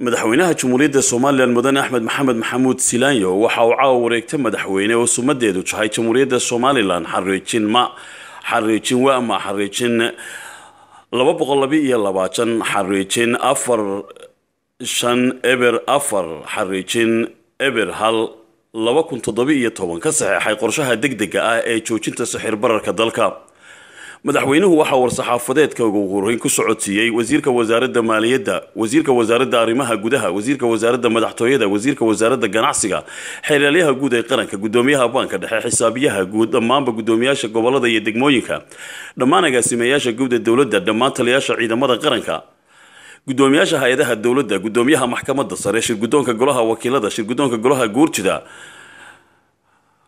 madaxweynaha jamhuuriyadda somalilan mudane axmed maxamed maxamuud silaanyo waxa uu caawa wareegtay madaxweyne oo sumadeedu jahay jamhuuriyadda somalilan xariijin ma xariijin wama xariijin laba boqol laba iyo labaatan xariijin afar shan eber afar xariijin eber hal laba kun toddoba iyo toban ka saxeexay qorshaha deg dega ah ee joojinta sixir bararka dalka madaxweynuhu waxaa war-saxaafadeedka ugu horreyn ku socodsiiyey wasiirka wasaaradda maaliyadda wasiirka wasaaradda arrimaha gudaha wasiirka wasaaradda madaxtooyada wasiirka wasaaradda ganacsiga xeelaalyaha guud ee qaranka guddoomiyaha baanka dhexe xisaabiyaha guud dhammaanba guddoomiyaasha gobolada iyo degmooyinka dhammaan agaasimayaasha guud ee dowladda dhammaan taliyaasha ciidamada qaranka guddoomiyaasha hay-adaha dowladda guddoomiyaha maxkamadda sare shirgudoonka golaha wakiilada shirgudoonka golaha guurjida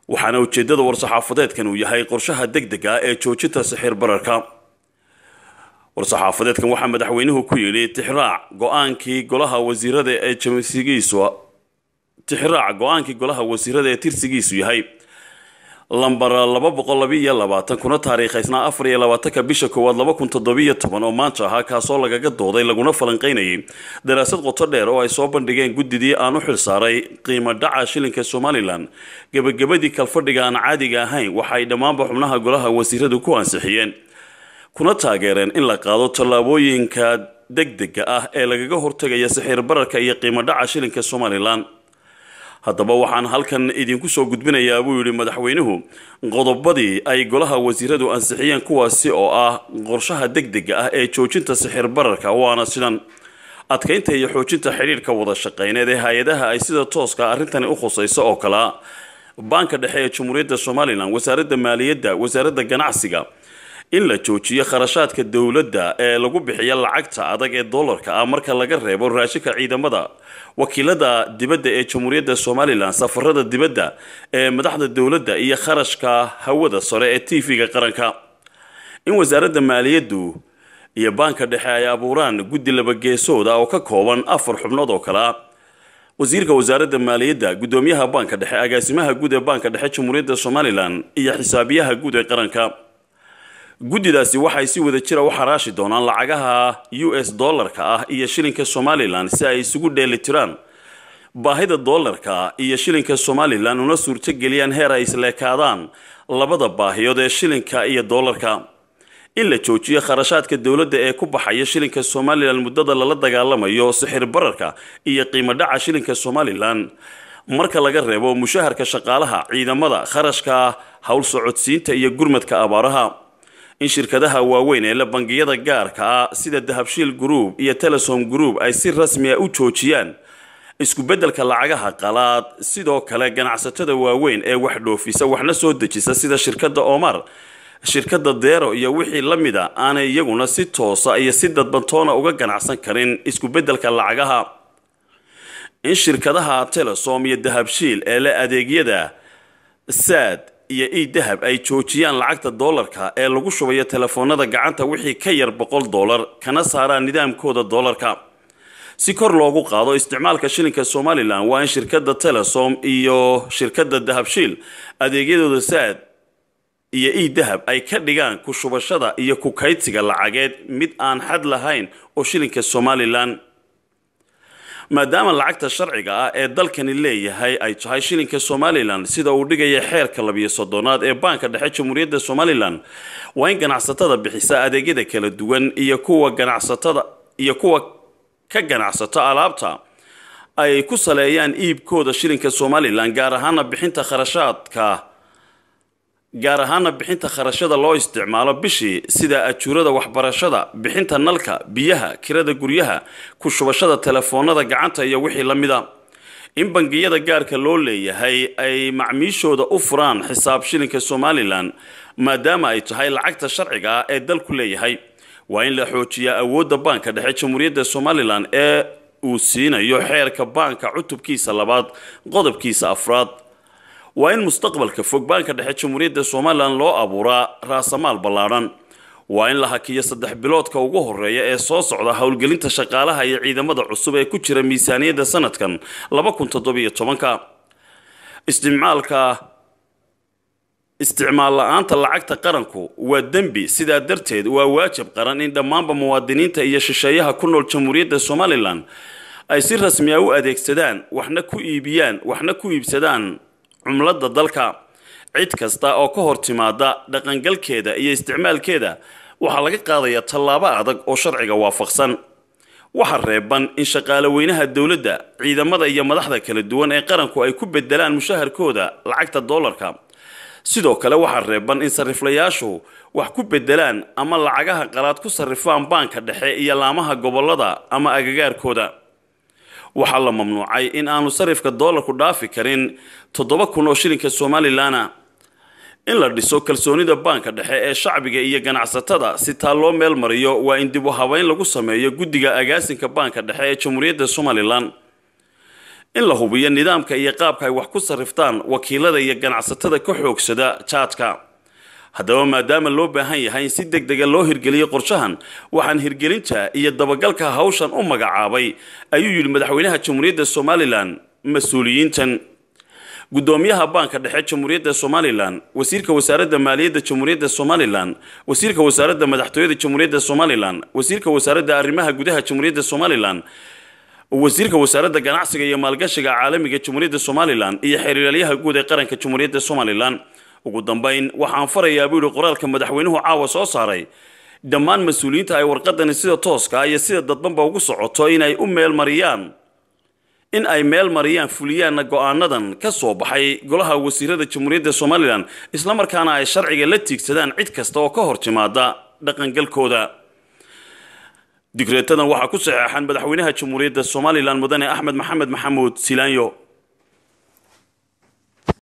waxaana ujeeddada war-saxaafadeedkan uu yahay qorshaha deg dega ah ee joojinta sixir bararka war-saxaafadeedkan waxaa madaxweynuhu ku yidhi tixraac go-aankii golaha wasiirada ee jamsigiisu tixraac go-aankii golaha wasiirada ee tirsigiisu yahay lamber laba boqol labaiyo labaatan kuna taariikhaysnaa afar iyo labaatanka bisha koowaad laba kun toddobiyo toban oo maanta ahaa kaasoo lagaga dooday laguna falanqaynayay daraasad qoto dheer oo ay soo bandhigeen guddidii aan u xilsaaray qiimo dhaca shilinka somalilan gebagabadii kalfadhiga aan caadiga ahayn waxa ay dhammaanba xubnaha golaha wasiiradu ku ansixiyeen kuna taageereen in la qaado tallaabooyinka deg dega ah ee lagaga hortegaya sixiir bararka iyo qiimo dhaca shilinka somalilan haddaba waxaan halkan idinku soo gudbinayaa buu yidhi madaxweynuhu qodobadii ay golaha wasiiradu ansixiyeen kuwaasi oo ah qorshaha deg dega ah ee joojinta sixir bararka waana sidan adkaynta iyo xoojinta xidhiirka wada shaqeyneed ee hay-adaha ay sida tooska arrintani u khusayso oo kale baanka dhexe ee jamhuuriyadda somalilan wasaaradda maaliyadda wasaaradda ganacsiga in la joojiyo kharashaadka dowladda ee lagu bixiyo lacagta adag ee doolarka ah marka laga reebo raashinka ciidamada wakiilada dibadda ee jamhuuriyadda somalilan safarada dibadda ee madaxda dowladda iyo kharashka hawada sare ee tv-ga qaranka in wasaaradda maaliyaddu iyo baanka dhexe ay abuuraan guddi labageesooda oo ka kooban afar xubnood oo kale wasiirka wasaaradda maaliyadda guddoomiyaha baanka dhexe agaasimaha guud ee baanka dhexe jamhuuriyadda somalilan iyo xisaabiyaha guud ee qaranka guddidaasi waxay si wada jira u xaraashi doonaan lacagaha u s dollarka ah iyo shilinka somalilan si ay isugu dheeli tiraan baahida dollarka iyo shilinka somalilan una suurto geliyaan heer ay isleekaadaan labada baahiyood ee shilinka iyo dollarka in la joojiyo kharashaadka dowladda ee ku baxaya shilinka somalilan muddada lala dagaalamayo sixir bararka iyo qiimo dhaca shilinka somalilan marka laga reebo mushaharka shaqaalaha ciidamada kharashka howl socodsiinta iyo gurmadka abaaraha in shirkadaha waaweyn ee la bangiyada gaarka ah sida dahabshiil group iyo telesom group ay si rasmi rasmiya ah u joojiyaan isku-beddelka lacagaha qalaad sidoo kale ganacsatada waaweyn ee wax dhoofisa waxna soo dejisa sida shirkadda omar shirkadda deero iyo wixii la mid a ah aanay iyaguna si toosa iyo si dadbantoona uga ganacsan karin isku-beddelka lacagaha in shirkadaha telesom iyo dahabshiil ee leh adeegyada saad iyo e dahab ay joojiyaan lacagta doolarka ee lagu shubayo telefoonada gacanta wixii ka yar boqol doolar kana saaraan nidaamkooda doolarka si kor loogu qaado isticmaalka shilinka somalilan waa in shirkadda telesom iyo shirkadda dahabshiil adeegyadooda saad iyo e dahab ay ka dhigaan ku shubashada iyo ku kaydsiga lacageed mid aan xad lahayn oo shilinka somalilan maadaama lacagta sharciga ah ee dalkani leeyahay ay tahay shilinka somalilan sida uu dhigaya xeerka labiyo soddonaad ee baanka dhexe jamhuuriyadda somalilan waa in ganacsatada bixisa adeegyada kala duwan iyo kuwa ganacsatada iyo kuwa ka ganacsato alaabta ay ku saleeyaan iibkooda shilinka somalilan gaar ahaana bixinta kharashaadka gaar ahaana bixinta kharashada loo isticmaalo bishii sida ajuurada waxbarashada bixinta nalka biyaha kirada guryaha ku shubashada telefoonada gacanta iyo wixii la mid a in bangiyada gaarka loo leeyahay ay macmiishooda u furaan xisaab shilinka somalilan maadaama ay tahay lacagta sharciga ah ee dalku leeyahay waa in la xoojiyaa awoodda baanka dhexe jamhuuriyadda somalilan ee uu siinayo xeerka baanka cutubkiisa labaad qodobkiisa afraad waa in mustaqbalka fogbaanka dhexe jamhuuriyadda somalilan loo abuuraa raasamaal ballaadhan waa in la hakiyo saddex biloodka ugu horeeya ee soo socda howlgelinta shaqaalaha iyo ciidamada cusub ee ku jira miisaaniyadda sanadkan laba kun ka istimcaalka isticmaal la-aanta lacagta qaranku waa dembi sidaa darteed waa waajib qaran in dhammaanba muwaadiniinta iyo shisheeyaha ku nool jamhuuriyadda somalilan ay si rasmi a ah u adeegsadaan waxna ku iibiyaan waxna ku iibsadaan cumladda dalka cid kasta oo ka hor timaada dhaqangalkeeda iyo isticmaalkeeda waxaa laga qaadayaa tallaabo adag oo sharciga waafaqsan waxaa reeban in shaqaale weynaha dowladda ciidamada iyo madaxda kala duwan ee qaranku ay ku bedelaan mushaharkooda lacagta doolarka sidoo kale waxaa reeban in sarriflayaashu wax ku bedelaan ama lacagaha qalaad ku sarrifaan baanka dhexe iyo laamaha gobollada ama agagaarkooda waxaa la mamnuucay in aanu sarifka doolarku dhaafi karin toddoba kun oo shilinka somalilanna in la dhiso kalsoonida baanka dhexe ee shacbiga iyo ganacsatada si taa loo meel mariyo waa in dib u habeyn lagu sameeyo guddiga agaasinka baanka dhexe ee jamhuuriyadda somalilan in la hubiyo nidaamka iyo qaabka ay wax ku sarriftaan wakiilada iyo ganacsatada ka xoogsada jaadka haddaba maadaama loo baahan yahay in si deg dega ah loo hirgeliyo qorshahan waxaan hirgelinta iyo dabagalka hawshan u magacaabay ayuu yidhi madaxweynaha jamhuuriyadda somalilan mas-uuliyiintan gudoomiyaha baanka dhexe jamhuuriyadda somalilan wasiirka wasaaradda maaliyadda jamhuuriyadda somalilan wasiirka wasaaradda madaxtooyada jamhuuriyadda somalilan wasiirka wasaaradda arrimaha gudaha jamhuuriyadda somalilan wasiirka wasaaradda ganacsiga iyo maalgashiga caalamiga jamhuuriyadda somalilan iyo xiriiralyaha guud ee qaranka jamhuuriyadda somalilan ugu dambayn waxaan farayaa buu yidhi qoraalka madaxweynuhu caawa soo saaray dhammaan mas-uuliyiinta ay warqadani sida tooska iyo sida dadbanba ugu socoto inay u meelmariyaan in ay meel mariyaan fuliyaanna go-aanadan ka soo baxay golaha wasiirada jamhuuriyadda somalilan islamarkaana ay sharciga la tiigsadaan cid kasta oo ka hor timaada dhaqangalkooda digreetadan waxaa ku saxeexan madaxweynaha jamhuuriyadda somalilan mudane axmed maxamed maxamuud silaanyo